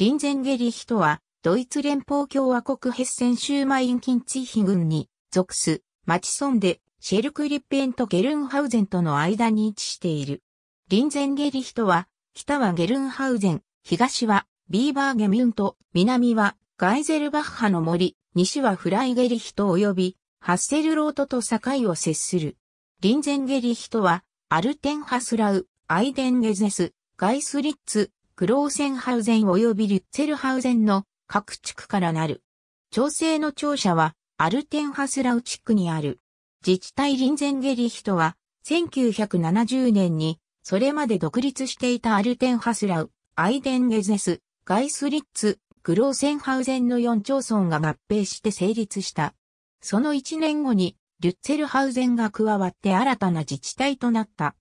リンゼンゲリヒとは、ドイツ連邦共和国ヘッセン州マインキンツィヒ郡に属す、マチソンで、シェルクリッペンとゲルンハウゼンとの間に位置している。リンゼンゲリヒとは、北はゲルンハウゼン、東はビーバーゲミュント、南はガイゼルバッハの森、西はフライゲリヒト及びハッセルロートと境を接する。リンゼンゲリヒトは、アルテンハスラウ、アイデンゲゼス、ガイスリッツ、クローセンハウゼン及びリュッツェルハウゼンの各地区からなる。調整の庁舎はアルテンハスラウ地区にある。自治体リンゼンゲリヒトは1970年にそれまで独立していたアルテンハスラウ、アイデンゲゼス、ガイスリッツ、グローセンハウゼンの4町村が合併して成立した。その1年後にリュッツェルハウゼンが加わって新たな自治体となった。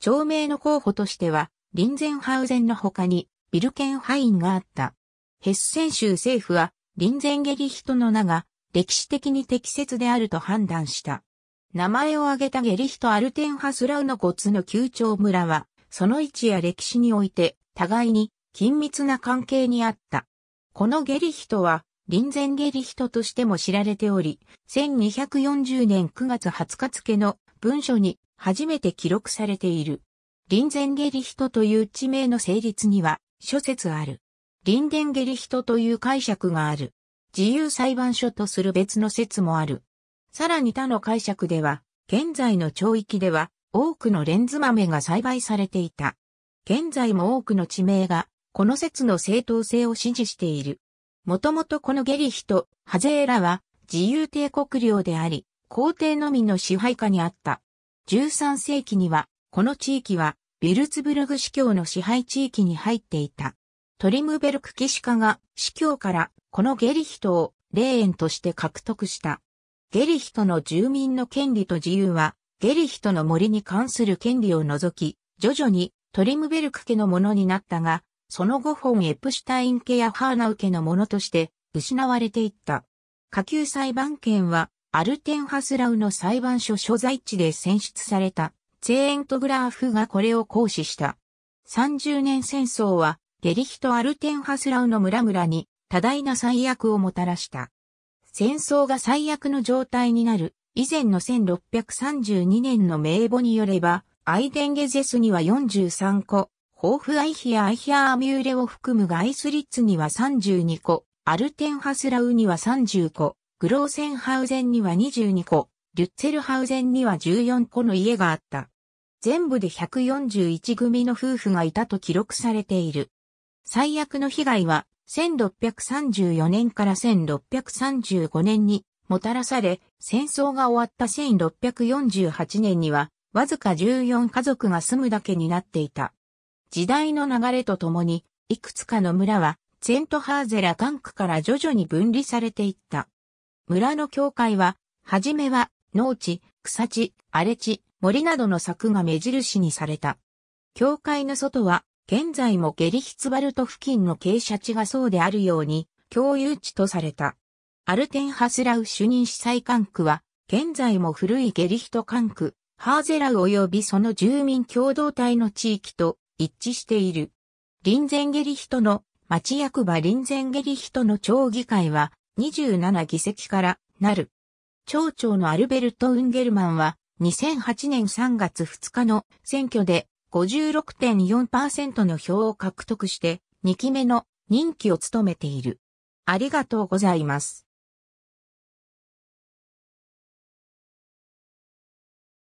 町名の候補としては、リンゼンハウゼンの他に、ビルケンハインがあった。ヘッセン州政府は、リンゼンゲリヒトの名が、歴史的に適切であると判断した。名前を挙げたゲリヒト・アルテンハスラウのゴツの旧長村は、その位置や歴史において、互いに緊密な関係にあった。このゲリヒトは、リンゼンゲリヒトとしても知られており、1240年9月20日付の文書に初めて記録されている。ン前リヒトという地名の成立には諸説ある。ンゲリヒトという解釈がある。自由裁判所とする別の説もある。さらに他の解釈では、現在の町域では多くのレンズ豆が栽培されていた。現在も多くの地名が、この説の正当性を支持している。もともとこのゲリヒとハゼーラは自由帝国領であり、皇帝のみの支配下にあった。13世紀には、この地域はビルツブルグ司教の支配地域に入っていた。トリムベルク騎鹿が司教からこのゲリヒトを霊園として獲得した。ゲリヒトの住民の権利と自由は、ゲリヒトの森に関する権利を除き、徐々にトリムベルク家のものになったが、その後本エプシュタイン家やハーナウ家のものとして失われていった。下級裁判権はアルテンハスラウの裁判所所在地で選出されたチェーントグラーフがこれを行使した。30年戦争は、ゲリヒとアルテンハスラウの村々に多大な災悪をもたらした。戦争が最悪の状態になる以前の1632年の名簿によれば、アイデンゲゼスには43個、ホーフアイヒアアイヒアアミューレを含むガイスリッツには32個、アルテンハスラウには30個、グローセンハウゼンには22個、リュッツェルハウゼンには14個の家があった。全部で141組の夫婦がいたと記録されている。最悪の被害は1634年から1635年にもたらされ、戦争が終わった1648年には、わずか14家族が住むだけになっていた。時代の流れとともに、いくつかの村は、ツェントハーゼラ管区から徐々に分離されていった。村の境界は、はじめは農地、草地、荒れ地、森などの柵が目印にされた。教会の外は、現在もゲリヒツバルト付近の傾斜地がそうであるように、共有地とされた。アルテンハスラウ主任司祭管区は、現在も古いゲリヒト管区、ハーゼラウ及びその住民共同体の地域と一致している。臨前ゲリヒトの町役場臨前ゲリヒトの町議会は27議席からなる。町長のアルベルト・ウンゲルマンは、2008年3月2日の選挙で56.4%の票を獲得して、2期目の任期を務めている。ありがとうございます。